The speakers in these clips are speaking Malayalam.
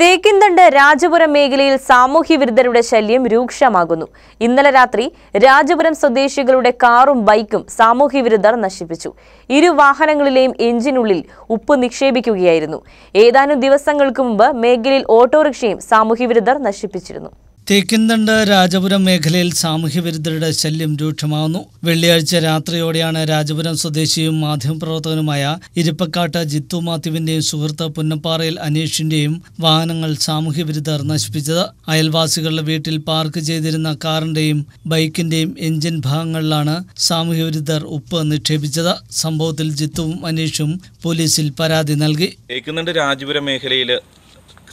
തേക്കിന്തണ്ട് രാജപുരം മേഖലയിൽ സാമൂഹ്യ വിരുദ്ധരുടെ ശല്യം രൂക്ഷമാകുന്നു ഇന്നലെ രാത്രി രാജപുരം സ്വദേശികളുടെ കാറും ബൈക്കും സാമൂഹ്യ വിരുദ്ധർ നശിപ്പിച്ചു ഇരു വാഹനങ്ങളിലെയും എഞ്ചിനുള്ളിൽ ഉപ്പ് നിക്ഷേപിക്കുകയായിരുന്നു ഏതാനും ദിവസങ്ങൾക്ക് മുമ്പ് മേഖലയിൽ ഓട്ടോറിക്ഷയും സാമൂഹ്യ വിരുദ്ധർ നശിപ്പിച്ചിരുന്നു തേക്കിന്തണ്ട് രാജപുരം മേഖലയിൽ സാമൂഹ്യവിരുദ്ധരുടെ ശല്യം രൂക്ഷമാകുന്നു വെള്ളിയാഴ്ച രാത്രിയോടെയാണ് രാജപുരം സ്വദേശിയും മാധ്യമപ്രവർത്തകനുമായ ഇരുപ്പക്കാട്ട് ജിത്തു മാത്യുവിന്റെയും സുഹൃത്ത് പുന്നപ്പാറയിൽ അനീഷിന്റെയും വാഹനങ്ങൾ സാമൂഹ്യവിരുദ്ധർ നശിപ്പിച്ചത് അയൽവാസികളുടെ വീട്ടിൽ പാർക്ക് ചെയ്തിരുന്ന കാറിന്റെയും ബൈക്കിന്റെയും എഞ്ചിൻ ഭാഗങ്ങളിലാണ് സാമൂഹ്യവിരുദ്ധർ ഉപ്പ് നിക്ഷേപിച്ചത് സംഭവത്തിൽ ജിത്തുവും അനീഷും പോലീസിൽ പരാതി നൽകി രാജപുരം മേഖലയിൽ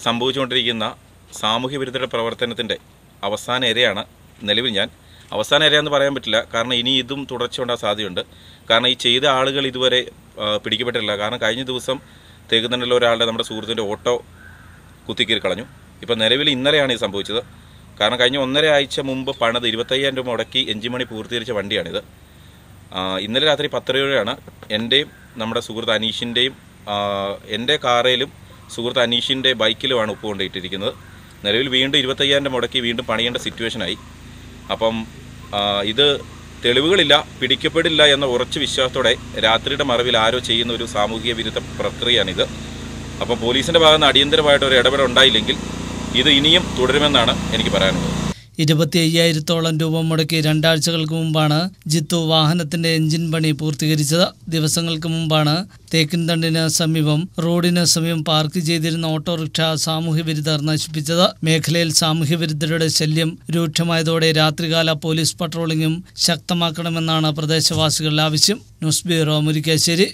സംഭവിച്ചുകൊണ്ടിരിക്കുന്ന സാമൂഹ്യ വിരുദ്ധരുടെ പ്രവർത്തനത്തിൻ്റെ അവസാന ഇരയാണ് നിലവിൽ ഞാൻ അവസാന എന്ന് പറയാൻ പറ്റില്ല കാരണം ഇനി ഇതും തുടർച്ചയുണ്ടാകാൻ സാധ്യതയുണ്ട് കാരണം ഈ ചെയ്ത ആളുകൾ ഇതുവരെ പിടിക്കപ്പെട്ടില്ല കാരണം കഴിഞ്ഞ ദിവസം തേക്കുന്നണ്ടിലെ ഒരാളുടെ നമ്മുടെ സുഹൃത്തിൻ്റെ ഓട്ടോ കുത്തിക്കീറി കളഞ്ഞു ഇപ്പം നിലവിൽ ഇന്നലെയാണ് ഇത് സംഭവിച്ചത് കാരണം കഴിഞ്ഞ ഒന്നര ആഴ്ച മുമ്പ് പണത് ഇരുപത്തയ്യായിരം രൂപ മുടക്കി എഞ്ചിമണി പൂർത്തീകരിച്ച വണ്ടിയാണിത് ഇന്നലെ രാത്രി പത്തരയോടെയാണ് എൻ്റെയും നമ്മുടെ സുഹൃത്ത് അനീഷിൻ്റെയും എൻ്റെ കാറയിലും സുഹൃത്ത് അനീഷിൻ്റെ ബൈക്കിലുമാണ് ഉപ്പ് കൊണ്ടിട്ടിരിക്കുന്നത് നിലവിൽ വീണ്ടും ഇരുപത്തയ്യായിരം മുടക്കി വീണ്ടും പണിയേണ്ട സിറ്റുവേഷനായി അപ്പം ഇത് തെളിവുകളില്ല പിടിക്കപ്പെടില്ല എന്ന ഉറച്ച വിശ്വാസത്തോടെ രാത്രിയുടെ മറവിൽ ആരോ ചെയ്യുന്ന ഒരു സാമൂഹിക വിരുദ്ധ പ്രക്രിയയാണിത് അപ്പം പോലീസിൻ്റെ ഭാഗത്ത് നിന്ന് അടിയന്തരമായിട്ട് ഒരു ഇടപെടൽ ഉണ്ടായില്ലെങ്കിൽ ഇത് ഇനിയും തുടരുമെന്നാണ് എനിക്ക് പറയാനുള്ളത് ഇരുപത്തി അയ്യായിരത്തോളം രൂപ മുടക്കി രണ്ടാഴ്ചകൾക്ക് മുമ്പാണ് ജിത്തു വാഹനത്തിന്റെ എഞ്ചിൻ പണി പൂർത്തീകരിച്ചത് ദിവസങ്ങൾക്ക് മുമ്പാണ് തേക്കിൻതണ്ടിന് സമീപം റോഡിന് സമീപം പാർക്ക് ചെയ്തിരുന്ന ഓട്ടോറിക്ഷ സാമൂഹ്യ വിരുദ്ധർ നശിപ്പിച്ചത് മേഖലയിൽ സാമൂഹ്യ വിരുദ്ധരുടെ ശല്യം രൂക്ഷമായതോടെ രാത്രികാല പോലീസ് പട്രോളിംഗും ശക്തമാക്കണമെന്നാണ് പ്രദേശവാസികളുടെ ആവശ്യം ന്യൂസ് ബ്യൂറോ മുരിക്കാശ്ശേരി